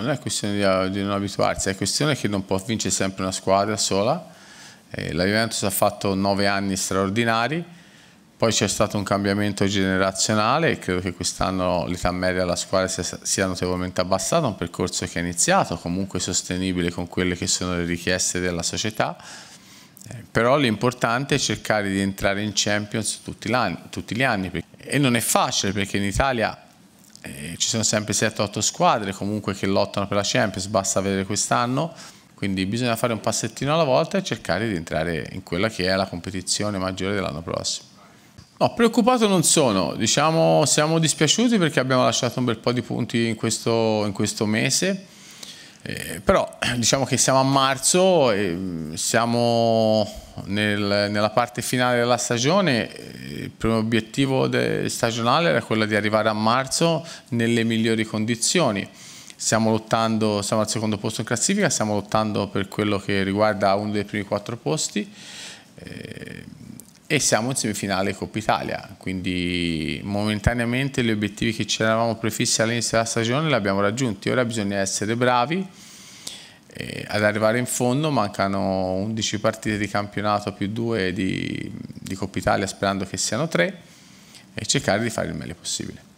Non è questione di, di non abituarsi, è questione che non può vincere sempre una squadra sola. Eh, la Juventus ha fatto nove anni straordinari, poi c'è stato un cambiamento generazionale e credo che quest'anno l'età media della squadra sia, sia notevolmente abbassata, un percorso che è iniziato, comunque sostenibile con quelle che sono le richieste della società. Eh, però l'importante è cercare di entrare in Champions tutti, tutti gli anni e non è facile perché in Italia eh, ci sono sempre 7-8 squadre comunque che lottano per la Champions, basta vedere quest'anno, quindi bisogna fare un passettino alla volta e cercare di entrare in quella che è la competizione maggiore dell'anno prossimo. No, preoccupato non sono, diciamo siamo dispiaciuti perché abbiamo lasciato un bel po' di punti in questo, in questo mese, eh, però diciamo che siamo a marzo e mm, siamo nel, nella parte finale della stagione eh, il primo obiettivo stagionale era quello di arrivare a marzo nelle migliori condizioni. Stiamo lottando, siamo al secondo posto in classifica, stiamo lottando per quello che riguarda uno dei primi quattro posti eh, e siamo in semifinale Coppa Italia, quindi momentaneamente gli obiettivi che ci eravamo prefissi all'inizio della stagione li abbiamo raggiunti, ora bisogna essere bravi e eh, ad arrivare in fondo mancano 11 partite di campionato più 2 di, di Coppa Italia sperando che siano 3 e cercare di fare il meglio possibile.